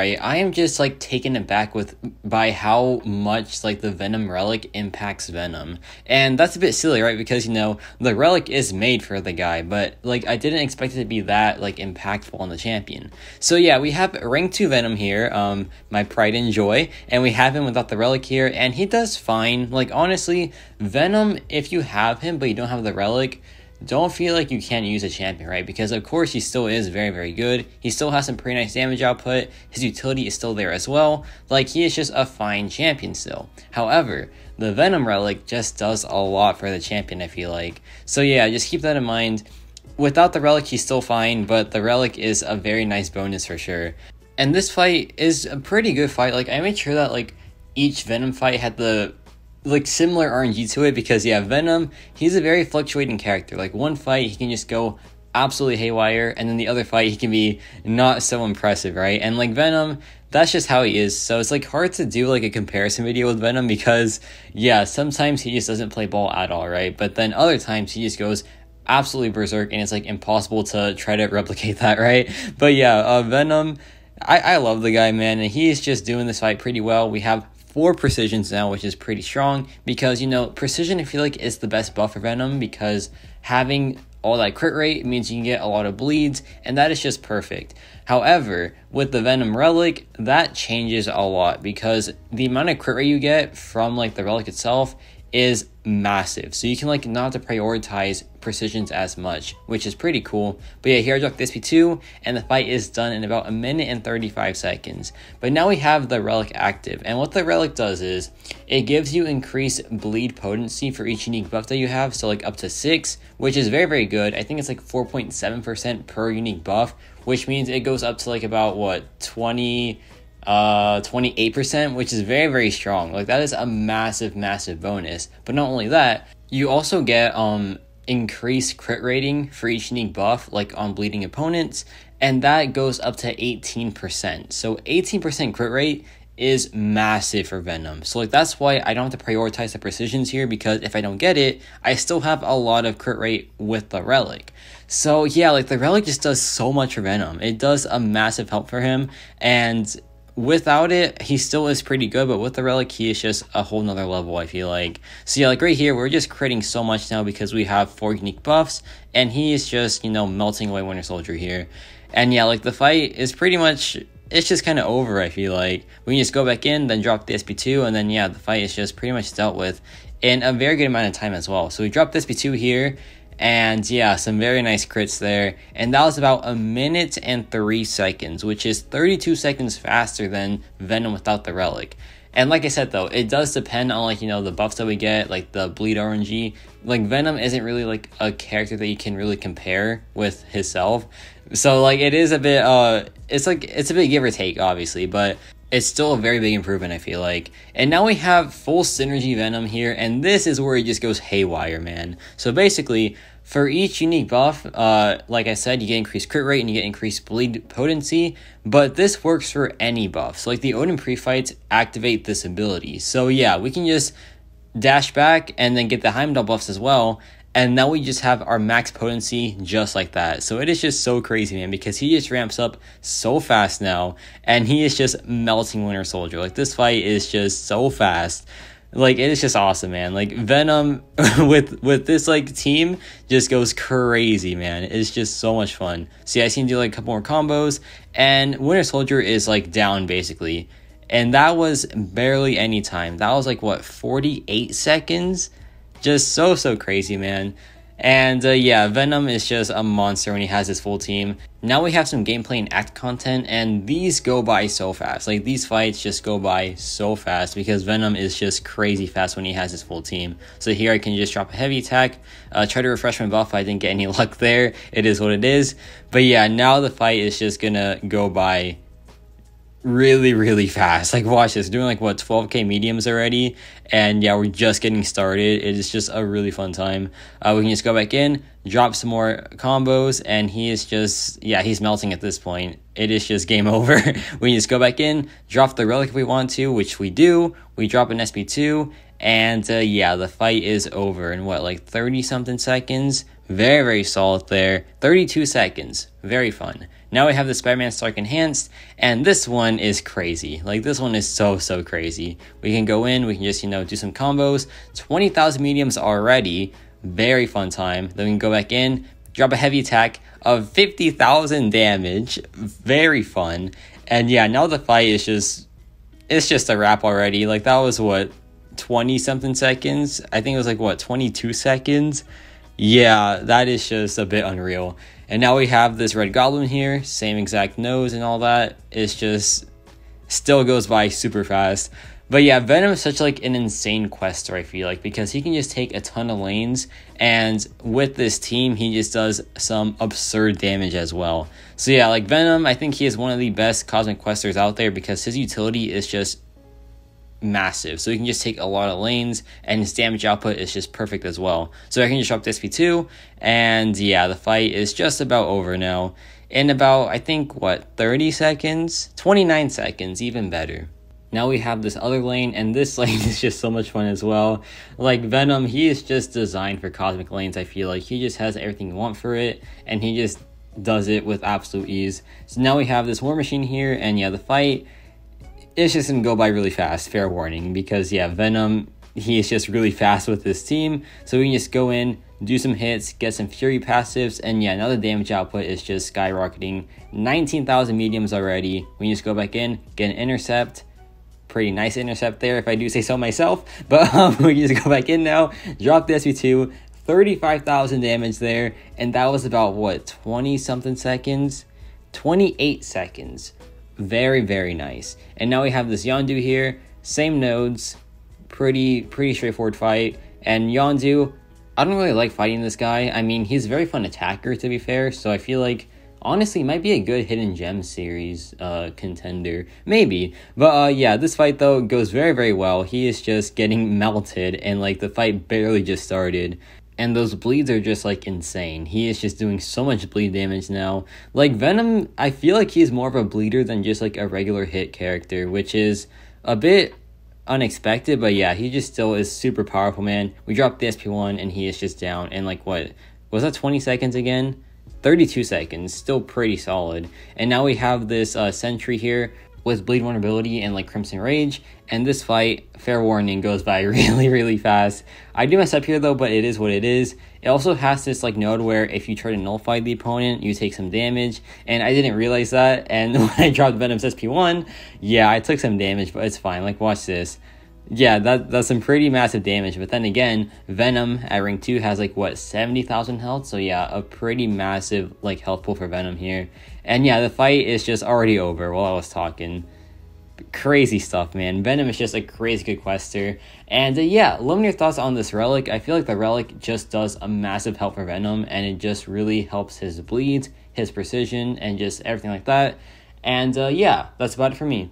right i am just like taken aback with by how much like the venom relic impacts venom and that's a bit silly right because you know the relic is made for the guy but like i didn't expect it to be that like impactful on the champion so yeah we have rank 2 venom here um my pride and joy and we have him without the relic here and he does fine like honestly venom if you have him but you don't have the relic don't feel like you can't use a champion, right? Because of course he still is very, very good. He still has some pretty nice damage output. His utility is still there as well. Like he is just a fine champion still. However, the Venom Relic just does a lot for the champion, I feel like. So yeah, just keep that in mind. Without the Relic, he's still fine, but the Relic is a very nice bonus for sure. And this fight is a pretty good fight. Like I made sure that like each Venom fight had the like similar RNG to it because yeah, Venom, he's a very fluctuating character. Like one fight he can just go absolutely haywire and then the other fight he can be not so impressive, right? And like Venom, that's just how he is. So it's like hard to do like a comparison video with Venom because yeah, sometimes he just doesn't play ball at all, right? But then other times he just goes absolutely berserk and it's like impossible to try to replicate that, right? But yeah, uh, Venom I, I love the guy, man, and he's just doing this fight pretty well. We have four precisions now, which is pretty strong because you know precision I feel like is the best buff for Venom because having all that crit rate means you can get a lot of bleeds, and that is just perfect. However, with the Venom Relic, that changes a lot because the amount of crit rate you get from like the relic itself is massive. So you can like not to prioritize precisions as much, which is pretty cool. But yeah, here I dropped this P 2 and the fight is done in about a minute and 35 seconds. But now we have the relic active, and what the relic does is it gives you increased bleed potency for each unique buff that you have, so like up to 6, which is very, very good. I think it's like 4.7% per unique buff, which means it goes up to like about what, 20 uh 28% which is very very strong like that is a massive massive bonus but not only that you also get um increased crit rating for each unique buff, like on bleeding opponents, and that goes up to 18%. So 18% crit rate is massive for Venom. So like that's why I don't have to prioritize the precisions here because if I don't get it, I still have a lot of crit rate with the relic. So yeah, like the relic just does so much for Venom. It does a massive help for him and without it, he still is pretty good, but with the relic, he is just a whole nother level, I feel like. So yeah, like right here, we're just creating so much now because we have four unique buffs, and he is just, you know, melting away Winter Soldier here. And yeah, like the fight is pretty much it's just kinda over, I feel like. We can just go back in, then drop the SP2, and then yeah, the fight is just pretty much dealt with in a very good amount of time as well. So we drop the SP2 here, and yeah, some very nice crits there. And that was about a minute and three seconds, which is 32 seconds faster than Venom without the relic. And like I said though, it does depend on like, you know, the buffs that we get, like the bleed RNG. Like Venom isn't really like a character that you can really compare with himself. So like it is a bit uh it's like it's a bit give or take, obviously, but it's still a very big improvement, I feel like. And now we have full synergy Venom here, and this is where it just goes haywire, man. So basically, for each unique buff, uh, like I said, you get increased crit rate and you get increased bleed potency, but this works for any buff. So like the Odin pre-fights activate this ability. So yeah, we can just dash back and then get the Heimdall buffs as well, and now we just have our max potency just like that. So it is just so crazy, man, because he just ramps up so fast now, and he is just melting Winter Soldier. Like this fight is just so fast like it's just awesome man like venom with with this like team just goes crazy man it's just so much fun see i seen do like a couple more combos and winter soldier is like down basically and that was barely any time that was like what 48 seconds just so so crazy man and uh, yeah, Venom is just a monster when he has his full team. Now we have some gameplay and act content, and these go by so fast. Like, these fights just go by so fast because Venom is just crazy fast when he has his full team. So here I can just drop a heavy attack, uh, try to refresh my buff. I didn't get any luck there. It is what it is. But yeah, now the fight is just gonna go by really really fast like watch this doing like what 12k mediums already and yeah we're just getting started it's just a really fun time uh, we can just go back in drop some more combos and he is just yeah he's melting at this point it is just game over we just go back in drop the relic if we want to which we do we drop an sp2 and uh, yeah the fight is over in what like 30 something seconds very very solid there 32 seconds very fun now we have the Spider Man Stark Enhanced, and this one is crazy. Like, this one is so, so crazy. We can go in, we can just, you know, do some combos. 20,000 mediums already. Very fun time. Then we can go back in, drop a heavy attack of 50,000 damage. Very fun. And yeah, now the fight is just. It's just a wrap already. Like, that was what, 20 something seconds? I think it was like, what, 22 seconds? Yeah, that is just a bit unreal. And now we have this Red Goblin here, same exact nose and all that. It's just still goes by super fast. But yeah, Venom is such like an insane quester, I feel like, because he can just take a ton of lanes, and with this team, he just does some absurd damage as well. So yeah, like Venom, I think he is one of the best cosmic questers out there because his utility is just massive. So he can just take a lot of lanes, and his damage output is just perfect as well. So I can just drop this P 2 and yeah, the fight is just about over now. In about, I think, what, 30 seconds? 29 seconds, even better. Now we have this other lane, and this lane is just so much fun as well. Like Venom, he is just designed for cosmic lanes, I feel like. He just has everything you want for it, and he just does it with absolute ease. So now we have this War Machine here, and yeah, the fight it's just gonna go by really fast. Fair warning, because yeah, Venom he is just really fast with this team, so we can just go in, do some hits, get some Fury passives, and yeah, now the damage output is just skyrocketing. 19,000 mediums already. We can just go back in, get an intercept. Pretty nice intercept there, if I do say so myself. But um, we can just go back in now, drop the SV2, 35,000 damage there, and that was about what, 20 something seconds? 28 seconds. Very, very nice. And now we have this Yondu here. Same nodes. Pretty, pretty straightforward fight. And Yondu, I don't really like fighting this guy. I mean, he's a very fun attacker, to be fair. So I feel like, honestly, might be a good Hidden Gem series uh, contender. Maybe. But uh, yeah, this fight, though, goes very, very well. He is just getting melted. And, like, the fight barely just started and those bleeds are just like insane. He is just doing so much bleed damage now. Like Venom, I feel like he's more of a bleeder than just like a regular hit character, which is a bit unexpected, but yeah, he just still is super powerful, man. We dropped the SP1 and he is just down in like what was that 20 seconds again? 32 seconds, still pretty solid. And now we have this uh, sentry here with Bleed Vulnerability and like Crimson Rage. And this fight, fair warning, goes by really, really fast. I do mess up here though, but it is what it is. It also has this like node where if you try to nullify the opponent, you take some damage. And I didn't realize that. And when I dropped Venom's SP1, yeah, I took some damage, but it's fine. Like, watch this yeah, that that's some pretty massive damage. But then again, Venom at rank two has like what seventy thousand health. So yeah, a pretty massive like health pool for Venom here. And yeah, the fight is just already over while I was talking. Crazy stuff, man. Venom is just a crazy good quester. And uh, yeah, let me your thoughts on this relic. I feel like the relic just does a massive help for Venom, and it just really helps his bleeds, his precision, and just everything like that. And uh, yeah, that's about it for me.